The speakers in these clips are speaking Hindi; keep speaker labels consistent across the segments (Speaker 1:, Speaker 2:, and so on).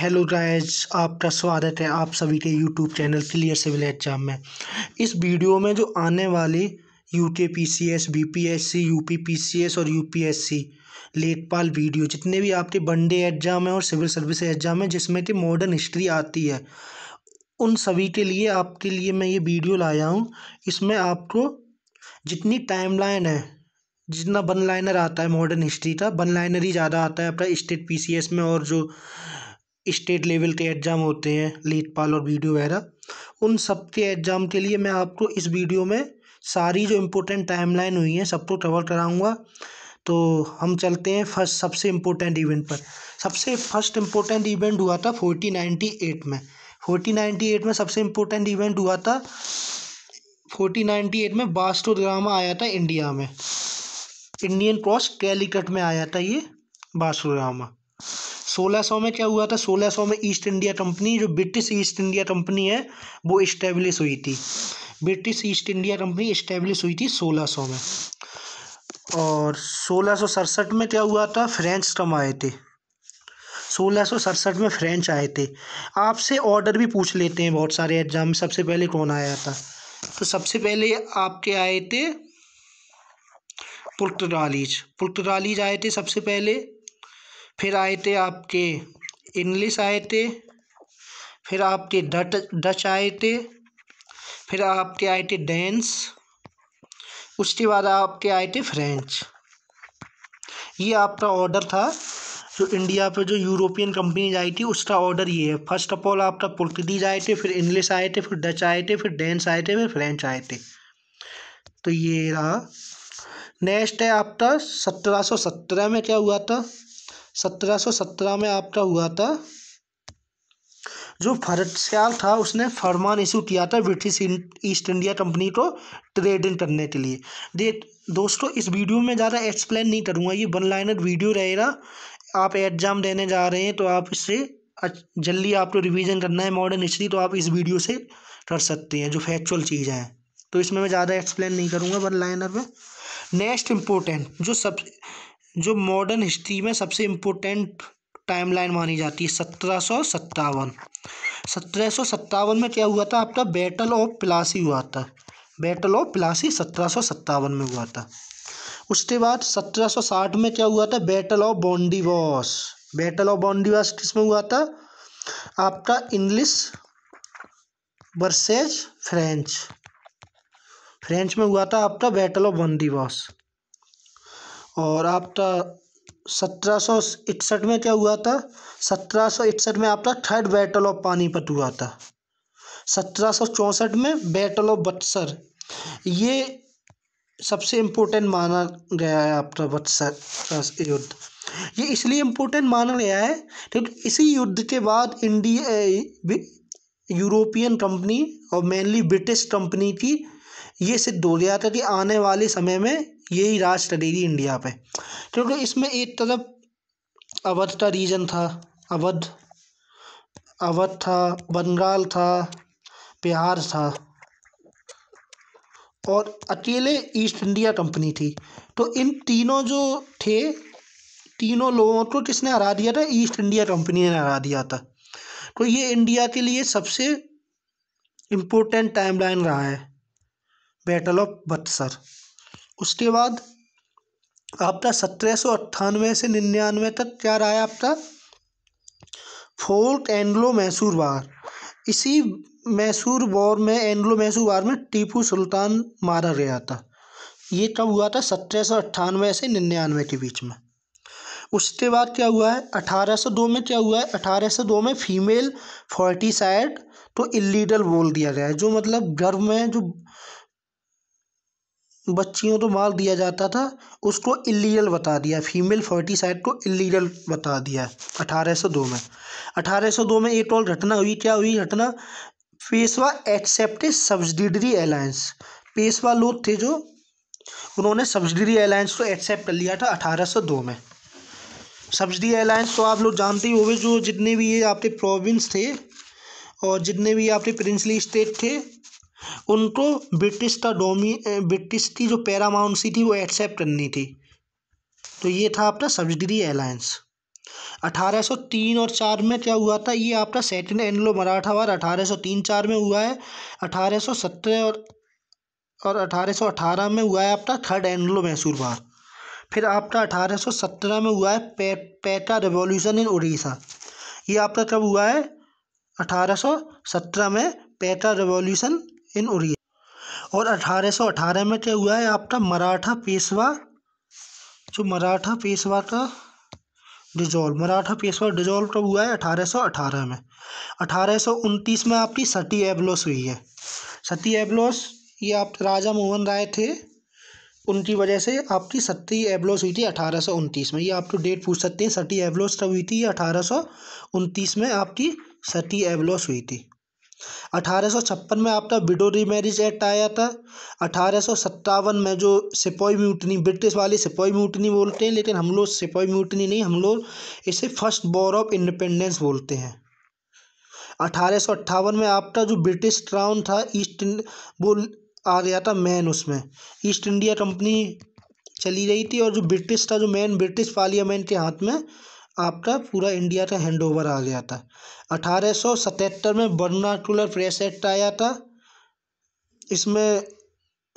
Speaker 1: हेलो गाइस आपका स्वागत है आप सभी के YouTube channel clear civil exam में इस वीडियो में जो आने वाली U K P C S B P S C U P P C S और यू पी एस सी लेटपाल वीडियो जितने भी आपके वनडे एग्जाम हैं और सिविल सर्विस एग्जाम है जिसमें कि मॉडर्न हिस्ट्री आती है उन सभी के लिए आपके लिए मैं ये वीडियो लाया हूँ इसमें आपको जितनी लाइन है जितना वन लाइनर आता है मॉडर्न हिस्ट्री का वन लाइनर ही ज़्यादा आता है अपना स्टेट पीसीएस में और जो इस्टेट लेवल के एग्ज़ाम होते हैं लेखपाल और बी डी वगैरह उन सब के एग्ज़ाम के लिए मैं आपको इस वीडियो में सारी जो इम्पोर्टेंट टाइमलाइन हुई है सबको कवर कराऊंगा तो हम चलते हैं फर्स्ट सबसे इम्पोर्टेंट इवेंट पर सबसे फर्स्ट इम्पोर्टेंट इवेंट हुआ था फोर्टी नाइन्टी एट में फोर्टी नाइन्टी एट में सबसे इम्पोर्टेंट इवेंट हुआ था फोर्टी नाइन्टी एट में बास्टो ड्रामा आया था इंडिया में इंडियन क्रॉस कैलीकट में आया था ये बास्टो ड्रामा 1600 में क्या हुआ था 1600 में ईस्ट इंडिया कंपनी जो ब्रिटिश ईस्ट इंडिया कंपनी है वो इस्टेब्लिश हुई थी British East India Company establish हुई थी 1600 में और सोलह में क्या हुआ था फ्रेंच कम आए थे सोलह में फ्रेंच आए थे आपसे ऑर्डर भी पूछ लेते हैं बहुत सारे एग्जाम में सबसे पहले कौन आया था तो सबसे पहले आपके आए थे पुर्तगालीज पुर्तगालीज आए थे सबसे पहले फिर आए थे आपके इंग्लिश आए थे फिर आपके डट डच आए थे फिर आपके आए थे डेंस उसके बाद आपके आए थे फ्रेंच ये आपका ऑर्डर था जो इंडिया पे जो यूरोपियन कंपनीज आई थी उसका ऑर्डर ये है फर्स्ट ऑफ ऑल आपका पुर्तगीज आए थे फिर इंग्लिश आए थे फिर डच आए थे फिर डेंस आए थे फिर फ्रेंच आए थे तो ये रहा नेक्स्ट है आपका सत्रह सौ सत्रह में क्या हुआ था सत्रह सत्रह में आपका हुआ था जो फरदस्याल था उसने फरमान इशू किया था ब्रिटिश ईस्ट इंडिया कंपनी को ट्रेडिंग करने के लिए दे दोस्तों इस वीडियो में ज़्यादा एक्सप्लेन नहीं करूँगा ये वन लाइनर वीडियो रहेगा आप एग्जाम देने जा रहे हैं तो आप इससे जल्दी आपको रिवीजन करना है मॉडर्न हिस्ट्री तो आप इस वीडियो से कर सकते हैं जो फैक्चुअल चीज़ें हैं तो इसमें मैं ज़्यादा एक्सप्लेन नहीं करूँगा वन लाइनर में नेक्स्ट इम्पोर्टेंट जो सब जो मॉडर्न हिस्ट्री में सबसे इम्पोर्टेंट टाइमलाइन मानी जाती है सत्रह सौ सत्तावन सत्रह सौ सत्तावन में क्या हुआ था आपका बैटल ऑफ प्लासी हुआ था बैटल ऑफ प्लासी सत्रह सौ सत्तावन में हुआ था उसके बाद सत्रह सौ साठ में क्या हुआ था battle of Wandiwash battle of किस में हुआ था आपका इंग्लिश वर्सेज फ्रेंच फ्रेंच में हुआ था आपका बैटल ऑफ बॉन्डीवॉस और आपका सत्रह सौ इकसठ में क्या हुआ था सत्रह सौ इकसठ में आपका थर्ड बैटल ऑफ पानीपत हुआ था सत्रह सौ में बैटल ऑफ बत्सर ये सबसे इम्पोर्टेंट माना गया है आपका बत्सर युद्ध ये इसलिए इम्पोर्टेंट माना गया है क्योंकि इसी युद्ध के बाद इंडिया यूरोपियन कंपनी और मेनली ब्रिटिश कंपनी की ये सिद्ध हो गया था कि आने वाले समय में यही राज चलेगी इंडिया पे क्योंकि इसमें एक तरफ अवध का रीजन था अवध अवध था बंगाल था बिहार था और अकेले ईस्ट इंडिया कंपनी थी तो इन तीनों जो थे तीनों लोगों को किसने हरा दिया था ईस्ट इंडिया कंपनी ने हरा दिया था तो ये इंडिया के लिए सबसे इम्पोर्टेंट टाइमलाइन रहा है बैटल ऑफ बत्सर उसके बाद आपका सत्रह सौ अट्ठानवे से निन्यानवे तक क्या रहा है आपका फोर्ट एंग्लो मैसूर वार इसी मैसूर वॉर में एंग्लो मैसूर वार में टीपू सुल्तान मारा गया था ये कब हुआ था सत्रह सौ अट्ठानवे से निन्यानवे के बीच में उसके बाद क्या हुआ है अठारह सौ दो में क्या हुआ है अठारह सौ दो में फीमेल फोर्टी साइड तो इलीगल बोल दिया गया है जो मतलब गर्भ में जो बच्चियों को तो मार दिया जाता था उसको इलीगल बता दिया फीमेल फोर्टी साइड को इलीगल बता दिया अठारह सौ दो में अठारह सौ दो में एक और घटना हुई क्या हुई घटना Peshwa accepted subsidiary alliance Peshwa लोग थे जो उन्होंने सब्सिडरी अलायंस को एक्सेप्ट कर लिया था अठारह दो में सब्सिडी अलायंस तो आप लोग जानते ही होंगे जो जितने भी ये आपके प्रोविंस थे और जितने भी आपके प्रिंसली स्टेट थे उनको ब्रिटिश का डोमी ब्रिटिश की जो पैरामाउंसी थी वो एक्सेप्ट करनी थी तो ये था आपका सब्सिडरी अलायंस 1803 और चार में क्या हुआ था ये आपका सेकेंड एंग्लो मराठा वार 1803 चार में हुआ है 1817 और और 1818 में हुआ है आपका थर्ड एंग्लो मैसूर वार फिर आपका 1817 में हुआ है पे, पेटा रेवोल्यूशन इन उड़ीसा ये आपका कब हुआ है 1817 में पेटा रेवोल्यूशन इन उड़िया और 1818 में क्या हुआ है आपका मराठा पेशवा जो मराठा पेशवा का डिजोल्व मराठा पेशवा डिजोल्व कब हुआ है 1818 में 1829 में आपकी सती एबलोस हुई है सती एबलोस ये आप राजा मोहन राय थे उनकी वजह से आपकी सती एबलोस हुई थी अठारह में ये आपको तो डेट पूछ सकते हैं सती एबलोस कब हुई थी ये अठारह में आपकी सती एबलोस हुई थी 1856 में आपका विडो रीमैरिज एक्ट आया था अठारह सत्तावन में जो सिपाही म्यूटनी ब्रिटिश वाली सिपाही म्यूटनी बोलते हैं लेकिन हम लोग सिपाही म्यूटनी नहीं हम लोग इसे फर्स्ट वॉर ऑफ इंडिपेंडेंस बोलते हैं अठारह अट्ठावन में आपका जो ब्रिटिश क्राउन था ईस्ट वो आ गया था मैन उसमें ईस्ट इंडिया कंपनी चली रही थी और जो ब्रिटिश था जो मैन ब्रिटिश पार्लियामेंट के हाथ में आपका पूरा इंडिया का हैंड ओवर आ गया था अठारह सौ सतहत्तर में बर्नाकुलर प्रेस एक्ट आया था इसमें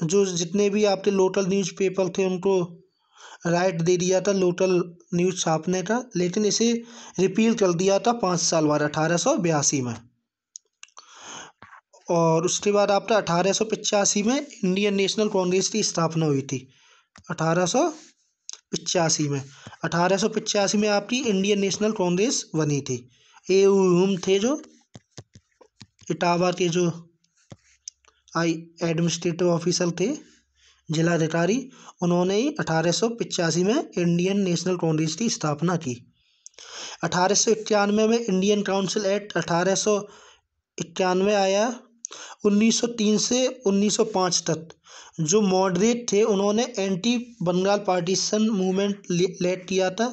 Speaker 1: जो जितने भी आपके लोकल न्यूज़पेपर थे उनको राइट दे दिया था लोकल न्यूज़ छापने का लेकिन इसे रिपील कर दिया था पाँच साल बाद अठारह सौ बयासी में और उसके बाद आपका अठारह सौ में इंडियन नेशनल कांग्रेस की स्थापना हुई थी अठारह सौ पिचासी में अठारह सौ पिचासी में आपकी इंडियन नेशनल कांग्रेस बनी थी ए थे जो इटावा के जो आई एडमिनिस्ट्रेटिव ऑफिसर थे जिलाधिकारी उन्होंने ही अठारह में इंडियन नेशनल कांग्रेस की स्थापना की अठारह में इंडियन काउंसिल एक्ट अठारह इक्यानवे आया उन्नीस सौ तीन से उन्नीस सौ पाँच तक जो मॉडरेट थे उन्होंने anti Bengal partition movement led किया था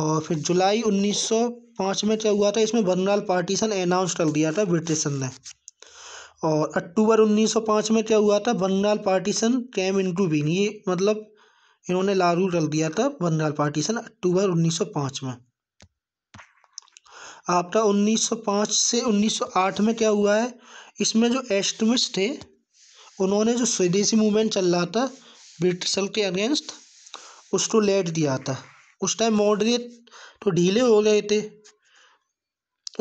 Speaker 1: और फिर जुलाई उन्नीस सौ पाँच में क्या हुआ था इसमें बंगाल पार्टीशन अनाउंस कर दिया था ब्रिटिशन ने और अक्टूबर उन्नीस सौ पाँच में क्या हुआ था Bengal partition came into been ये मतलब इन्होंने लागू कर दिया था बंगाल पार्टीशन अक्टूबर उन्नीस सौ पाँच में आपका 1905 से 1908 में क्या हुआ है इसमें जो एस्टमिस्ट थे उन्होंने जो स्वदेशी मूवमेंट चल रहा था ब्रिटिशल के अगेंस्ट उसको लेट दिया था उस टाइम मॉडरेट तो ढीले हो गए थे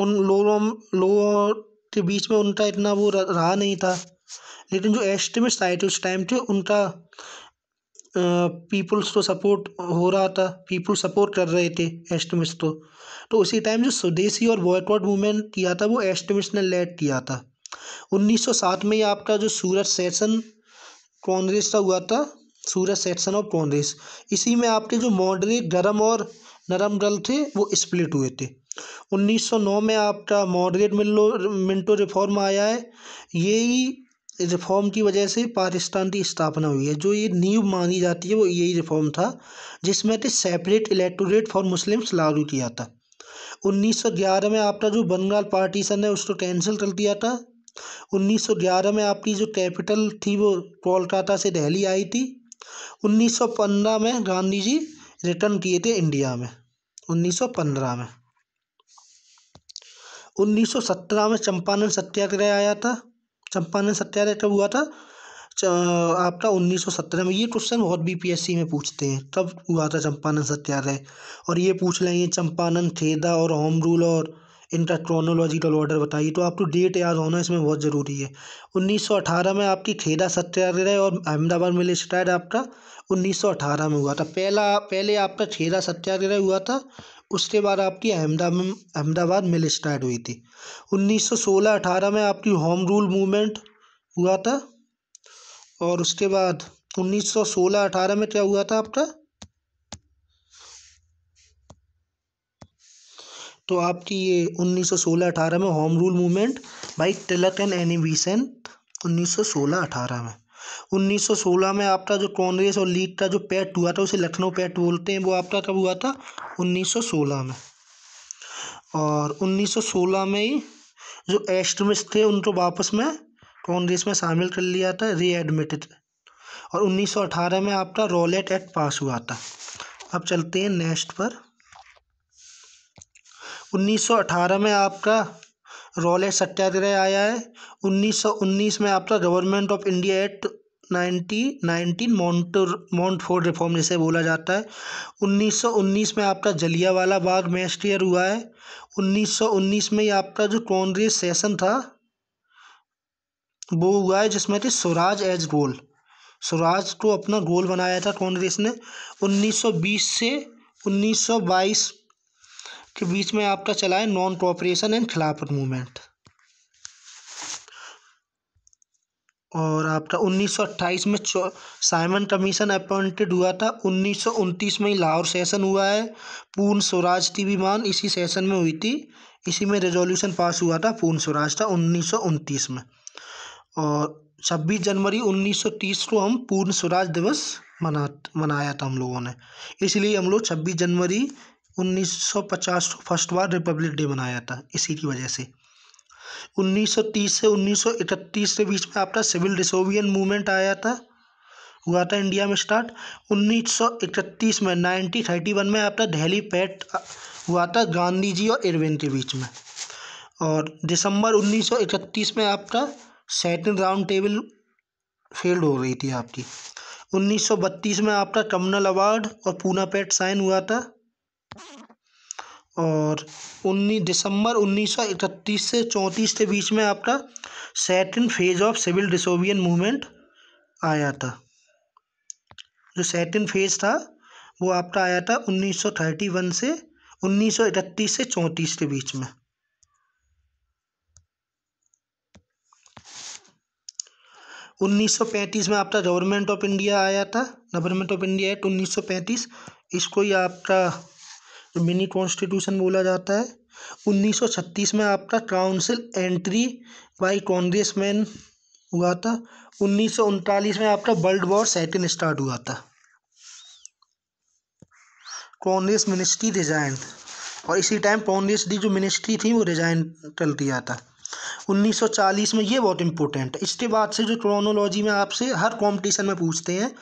Speaker 1: उन लोगों लोगों के बीच में उनका इतना वो रहा नहीं था लेकिन जो एस्टमिस्ट आए थे उस टाइम थे उनका पीपुल्स तो सपोर्ट हो रहा था पीपुल सपोर्ट कर रहे थे एस्टमिस्ट को तो।, तो उसी टाइम जो स्वदेशी और बॉयकॉट मूवमेंट किया था वो एस्टमिस्ट ने लेड किया था 1907 में आपका जो सूरज सेशन कांग्रेस का हुआ था सूरज सेशन ऑफ कांग्रेस इसी में आपके जो मॉडरेट गर्म और नरम दल थे वो स्प्लिट हुए थे 1909 में आपका मॉडरेट मिलो मिंटो रिफॉर्म आया है यही रिफ़ॉर्म की वजह से पाकिस्तान की स्थापना हुई है जो ये नींव मानी जाती है वो यही रिफ़ॉर्म था जिसमें थे सेपरेट इलेक्टोरेट फॉर मुस्लिम्स लागू किया था 1911 में आपका जो बंगाल पार्टीशन है उसको कैंसिल कर दिया था 1911 में आपकी जो कैपिटल थी वो कोलकाता से दिल्ली आई थी 1915 में गांधी जी रिटर्न किए थे इंडिया में 1915 में 1917 में चंपारण सत्याग्रह आया था चंपारण सत्याग्रह कब हुआ था आपका उन्नीस सौ सत्रह में ये क्वेश्चन बहुत बीपीएससी में पूछते हैं कब हुआ था चंपानंद सत्याग्रह और ये पूछ लेंगे चंपारण थेदा और होम रूल और इनका क्रोनोलॉजिकल ऑर्डर बताइए तो आपको डेट याद होना इसमें बहुत ज़रूरी है 1918 में आपकी थेदा सत्याग्रह और अहमदाबाद में स्टार्ट आपका 1918 में हुआ था पहला पहले आपका थेदा सत्याग्रह हुआ था उसके बाद आपकी अहमदाबाद मिल स्टार्ट हुई थी उन्नीस 18 सोलह अठारह में आपकी होम रूल मूवमेंट हुआ था और उसके बाद उन्नीस 18 सोलह अठारह में क्या हुआ था आपका तो आपकी ये उन्नीस 18 सोलह अठारह में होम रूल मूवमेंट भाई तिलक एंड एनी उन्नीस सौ सोलह अठारह में 1916 में आपका जो कांग्रेस और लीग का जो पैट हुआ था उसे लखनऊ पैट बोलते हैं वो आपका कब हुआ था 1916 में और 1916 में ही जो एस्ट्रमिस्ट थे उनको वापस में कांग्रेस में शामिल कर लिया था रीएडमिटेड और 1918 में आपका रोलेट एक्ट पास हुआ था अब चलते हैं नेक्स्ट पर 1918 में आपका रोले सत्याग्रह आया है उन्नीस सौ उन्नीस में आपका government of India act nineteen nineteen मॉन्टर मॉन्टफोर्ड रिफॉर्म जिसे बोला जाता है उन्नीस सौ उन्नीस में आपका जलियावाला बाग मैसेयर हुआ है उन्नीस सौ उन्नीस में आपका जो कांग्रेस सेशन था वो हुआ है जिसमें थे स्वराज एज गोल स्वराज को अपना गोल बनाया था कांग्रेस ने 1920 से 1922 के बीच में आपका चला है non cooperation and Khilafat movement और आपका 1928 में साइमन कमीशन अपॉइंटेड हुआ था उन्नीस में लाहौर सेशन हुआ है पूर्ण स्वराज थी विमान इसी सेशन में हुई थी इसी में रेजोल्यूशन पास हुआ था पूर्ण स्वराज था उन्नीस में और 26 जनवरी 1930 को हम पूर्ण स्वराज दिवस मना मनाया था हम लोगों ने इसलिए हम लोग छब्बीस जनवरी उन्नीस सौ पचास को फर्स्ट बार रिपब्लिक डे मनाया था इसी की वजह से 1930 से 1931 के बीच में आपका सिविल डिसोवियन मूवमेंट आया था हुआ था इंडिया में स्टार्ट 1931 में 1931 में आपका दिल्ली पैट हुआ था गांधी जी और इरविन के बीच में और दिसंबर 1931 में आपका सेटन राउंड टेबल फेल्ड हो रही थी आपकी 1932 में आपका कमनल अवार्ड और पूना पैट साइन हुआ था और उन्नीस दिसंबर उन्नीस सौ इकतीस से चौंतीस के बीच में आपका second phase of civil disobedience movement आया था जो सेटिन फेज था वो आपका आया था 1931 से 1931 से चौंतीस के बीच में उन्नीस सौ पैंतीस में आपका गवर्नमेंट ऑफ इंडिया आया था गवर्नमेंट ऑफ इंडिया एक्ट उन्नीस सौ पैंतीस इसको ही आपका तो मिनी कॉन्स्टिट्यूशन बोला जाता है 1936 में आपका council entry by Congress man हुआ था उन्नीस में आपका वर्ल्ड वॉर सेकेंड स्टार्ट हुआ था कांग्रेस मिनिस्ट्री रिजाइन और इसी टाइम कांग्रेस की जो मिनिस्ट्री थी वो रिजाइन कर दिया था 1940 में ये बहुत इंपॉर्टेंट है इसके बाद से जो क्रोनोलॉजी में आपसे हर कंपटीशन में पूछते हैं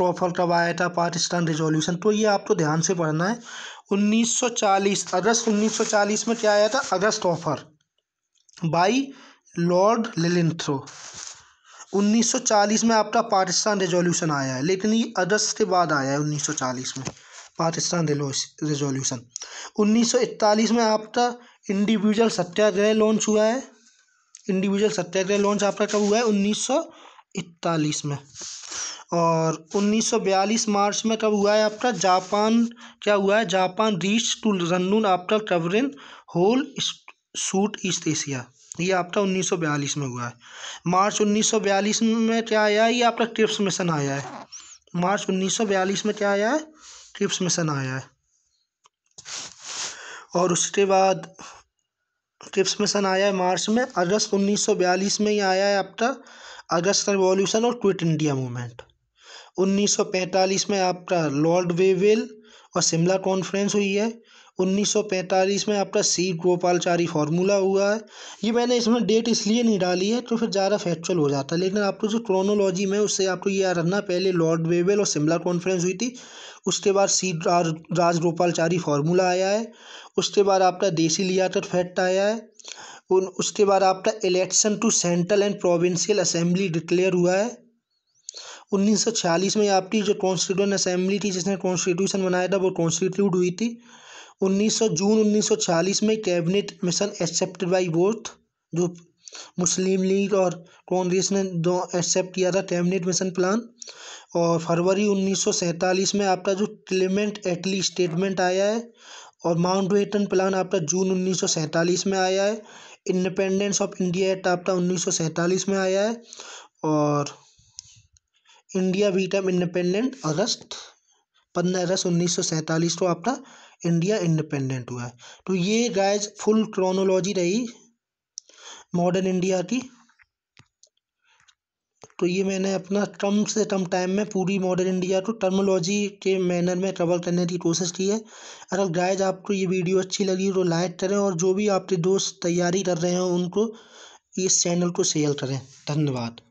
Speaker 1: ऑफर कब आया था पाकिस्तान रेजोल्यूशन तो ये आपको तो ध्यान से पढ़ना है 1940 अगस्त 1940 में क्या आया था August offer by Lord Linlithgow 1940 में आपका पाकिस्तान रेजोल्यूशन आया है लेकिन ये अगस्त के बाद आया है 1940 में पाकिस्तान रेजोल्यूशन 1941 में आपका इंडिविजुअल सत्याग्रह लॉन्च हुआ है इंडिविजुअल सत्याग्रह लॉन्च आपका कब हुआ है 1941 में और 1942 मार्च में कब हुआ है आपका जापान क्या हुआ है Japan reach to Rangoon after covering whole south east Asia ये आपका 1942 में हुआ है मार्च 1942 में क्या आया है ये आपका ट्रिप्स मिशन आया है मार्च 1942 में क्या आया है ट्रिप्स मिशन आया है और उसके बाद ट्रिप्स मिशन आया है मार्च में अगस्त 1942 में ही आया है आपका अगस्त रिवॉल्यूशन और क्विट इंडिया मूवमेंट 1945 में आपका लॉर्ड वेवेल और शिमला कॉन्फ्रेंस हुई है 1945 में आपका सी गोपालचारी फार्मूला हुआ है ये मैंने इसमें डेट इसलिए नहीं डाली है तो फिर ज़्यादा फैक्चुअल हो जाता है लेकिन आपको जो क्रोनोलॉजी में उससे आपको ये याद रखना पहले लॉर्ड वेवेल और शिमला कॉन्फ्रेंस हुई थी उसके बाद सी गोपालचारी फार्मूला आया है उसके बाद आपका देसी लियाकत फैक्ट आया है उन उसके बाद आपका election to central and provincial assembly declare हुआ है 1946 में आपकी जो कॉन्स्टिट्यूशन असेंबली थी जिसने कॉन्स्टिट्यूशन बनाया था वो कॉन्स्टिट्यूट हुई थी 1900 जून 1940 में cabinet mission accepted by both जो मुस्लिम लीग और कांग्रेस ने दो एक्सेप्ट किया था कैबिनेट मिशन प्लान और फरवरी 1947 में आपका जो क्लेमेंट एटली स्टेटमेंट आया है और माउंट वेटन प्लान आपका जून उन्नीस में आया है इंडिपेंडेंस ऑफ इंडिया एक्ट आपका उन्नीस में आया है और इंडिया बीट टाइम इंडिपेंडेंट अगस्त पंद्रह अगस्त उन्नीस सौ सैंतालीस को आपका इंडिया इंडिपेंडेंट हुआ है तो ये गाइज फुल क्रोनोलॉजी रही मॉडर्न इंडिया की तो ये मैंने अपना कम से कम टाइम में पूरी मॉडर्न इंडिया को टर्मोलॉजी के मैनर में ट्रेवल करने की कोशिश की है अगर गाइज आपको ये वीडियो अच्छी लगी तो लाइक करें और जो भी आपके दोस्त तैयारी कर रहे हैं उनको इस चैनल को शेयर करें धन्यवाद